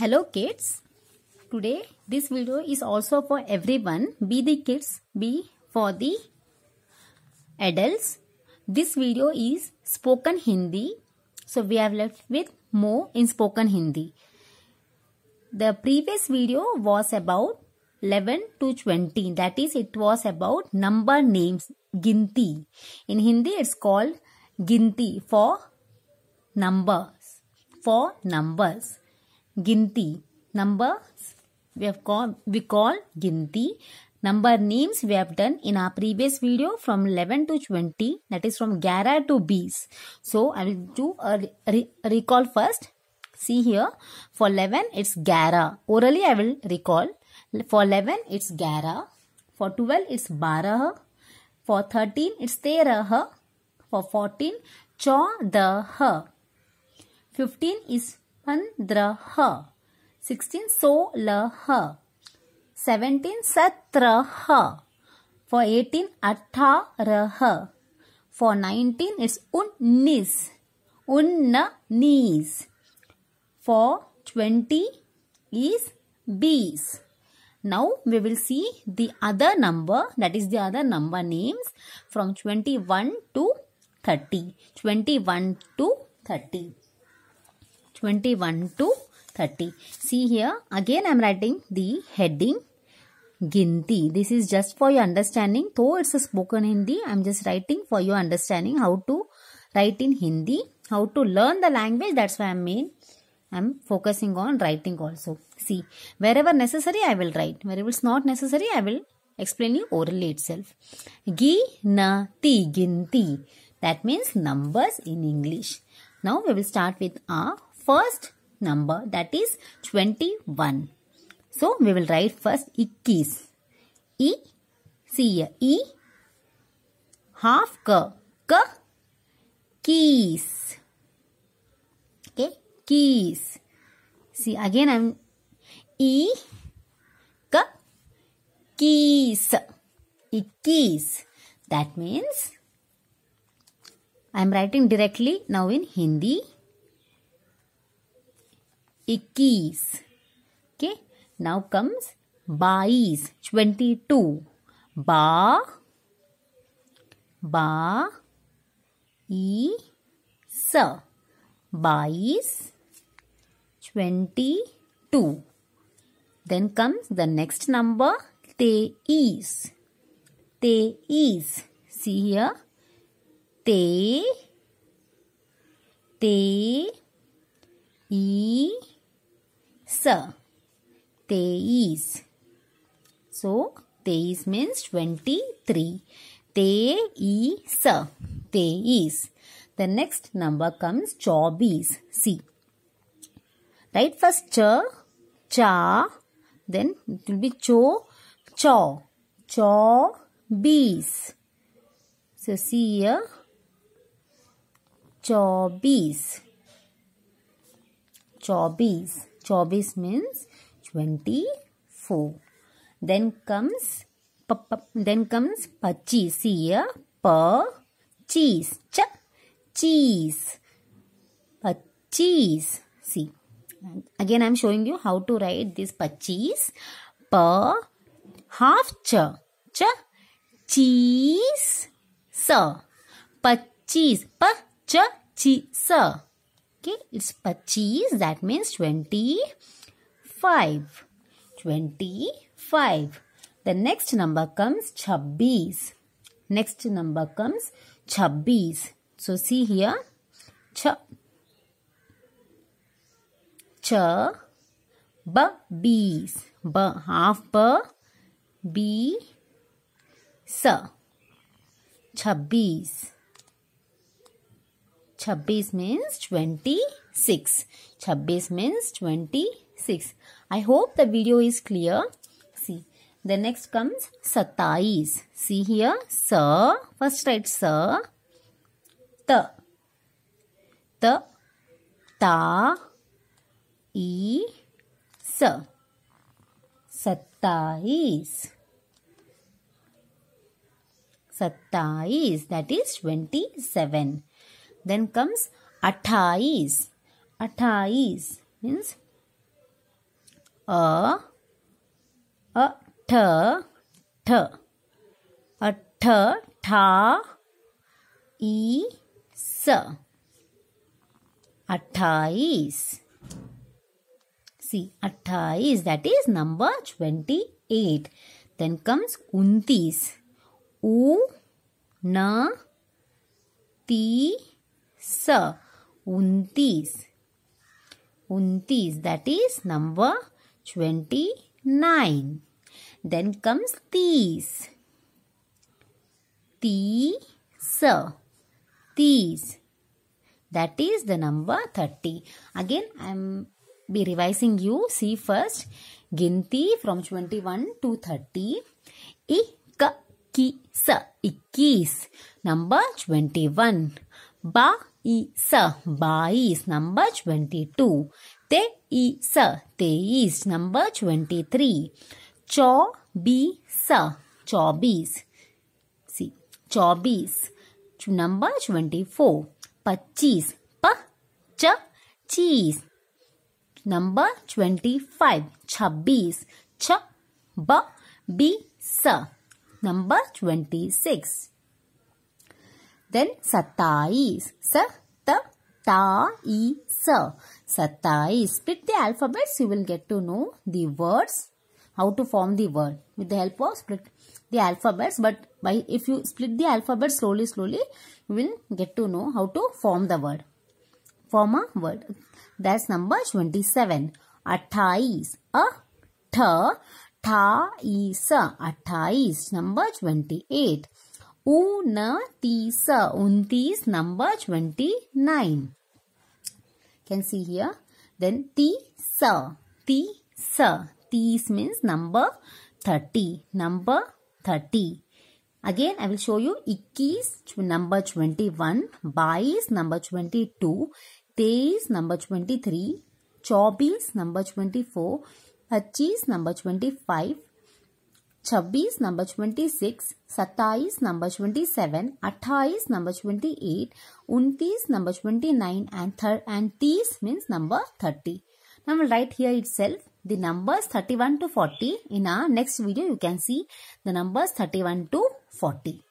Hello kids. Today this video is also for everyone. Be the kids, be for the adults. This video is spoken Hindi. So we have left with more in spoken Hindi. The previous video was about 11 to 20. That is it was about number names. Ginti. In Hindi it's called Ginti for numbers. For numbers ginti. Numbers we have called we call ginti. Number names we have done in our previous video from 11 to 20 that is from Gara to Bees. So I will do a re recall first. See here for 11 it's Gara. Orally I will recall. For 11 it's Gara. For 12 it's Barah. For 13 it's Terah. For 14 the her 15 is पंद्रह sixteen सोलह seventeen सत्रह For eighteen अठारह for nineteen is उन्नीस उन्नीस For twenty is bees. Now we will see the other number that is the other number names from 21 to 30. 21 to 30. 21 to 30. See here, again I am writing the heading Ginti. This is just for your understanding. Though it's spoken Hindi, I am just writing for your understanding how to write in Hindi, how to learn the language. That's why I am main. I am focusing on writing also. See, wherever necessary, I will write. Wherever it's not necessary, I will explain you orally itself. Ginati, Ginti. That means numbers in English. Now we will start with A first number that is 21. So we will write first ikkis. E, see E, half k, k, keys. Okay, keys. See again I'm E, k, keys. Ikkis. That means I am writing directly now in Hindi ikis. Okay. Now comes bais. 22. Ba. Ba. E. S. Bais. 22. Then comes the next number. Te is. Te is. See here. Te. Te. E lesser. Teis. So, teis means 23. Teis. Teis. The next number comes chobis. C. Right, first ch, cha, then it will be cho, cho, cho, bees. So see here, chobbies, chobbies. 24 means 24. Then comes then comes pachis here. Pa cheese. Ch cheese. Pachis. See. Again I am showing you how to write this cheese. Pa half cha. Ch cheese. Sir. cheese. Pa cha, cheese. Sir. Okay, it's 25. That means 25. 25. The next number comes 26. Next number comes 26. So see here. Ch. Ch. B. B's. B. Half B. B. S. 26. 26 means 26. 26 means 26. I hope the video is clear. See. The next comes 27. See here. sir. First write sir. Ta. Ta. Ta. E. sir. Sattais. Sattais. That is 27. Then comes Attais. Attais means a, a, t, t. A, t, tha, e, s. Attais. See, attais, that is number 28. Then comes untis. U, na, ti, स उन्तीस उन्तीस that is number twenty nine then comes तीस ती स तीस that is the number thirty again I am be revising you see first गिनती from twenty one to thirty इक्कीस number twenty one बा स बाईस नंबर ट्वेंटी टू ते तेईस तेईस नंबर ट्वेंटी थ्री चौबीस चौबीस सी चौबीस नंबर ट्वेंटी फोर पच्चीस प चीस नंबर ट्वेंटी फाइव छब्बीस छ बी स number twenty six Then sattais. Sa, ta, ta, sa. Sattais. Split the alphabets. You will get to know the words. How to form the word. With the help of split the alphabets. But by if you split the alphabet slowly, slowly, you will get to know how to form the word. Form a word. That's number 27. Attais. A, th, tha, is. Attais. Number 28. Una tisa. Untis number 29. Can see here. Then tisa. Tisa. Tis means number 30. Number 30. Again, I will show you Ikis number 21, bais number 22, teis number 23, chobis number 24, achis number 25, 26, number 26, 27, number 27, 28, number 28, 29, number 29 and 30 and 30 means number 30. Now we write here itself the numbers 31 to 40. In our next video you can see the numbers 31 to 40.